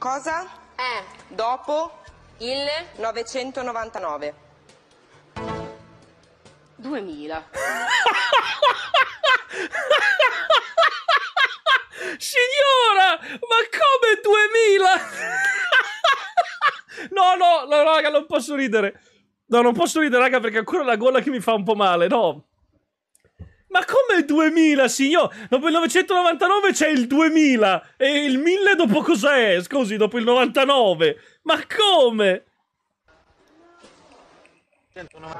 cosa è dopo il 999? 2000. Signora, ma come 2000? no, no, no, raga, non posso ridere. No, non posso ridere, raga, perché ancora la gola che mi fa un po' male, no. Ma come 2000, signor? Dopo il 999 c'è il 2000 e il 1000 dopo cos'è? Scusi, dopo il 99. Ma come? 199.